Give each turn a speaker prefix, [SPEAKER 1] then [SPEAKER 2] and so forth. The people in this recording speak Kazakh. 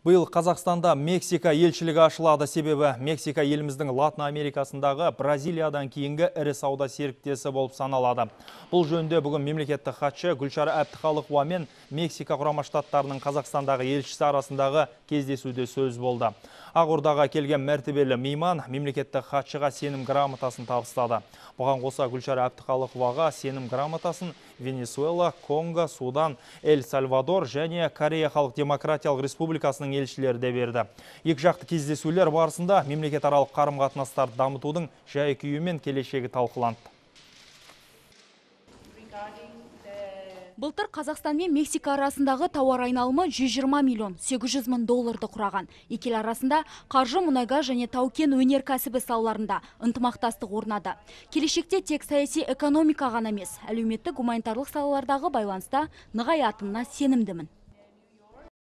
[SPEAKER 1] Бұл Қазақстанда Мексика елшілігі ашылады себебі Мексика еліміздің Латын Америкасындағы Бразилиядан кейінгі ірі сауда серіктесі болып саналады. Бұл жөнде бүгін мемлекетті хатшы Гүлшара әптіқалық мен Мексика құрама штаттарының Қазақстандағы елшісі арасындағы кездесуде сөз болды. Ақордаға келген мәртебелі мейман мемлекетті қатшыға сенім грамотасын табыстады. Бұған қоса Гүлшара Әбдіқалықоваға сенім грамотасын Венесуэла, Конго, Судан, Эль Сальвадор және Корея Халық Демократиялық Республикасының елшілері де берді. Екі жақты кездесулер барысында мемлекетаралық қарым-қатынастарды дамытудың жай күйімен мен келешегі талқыланды.
[SPEAKER 2] Былтыр Қазақстан мен Мексика арасындағы тауар айналымы 120 миллион 800 мың долларды құраған. Екел арасында қаржы мұнайға және таукен өнеркәсібі салаларында ынтымақтастық орнады. Келешекте тек саяси экономика ғана емес, әлеуметтік гуманитарлық салалардағы байланыста нығаятынына сенімдімін.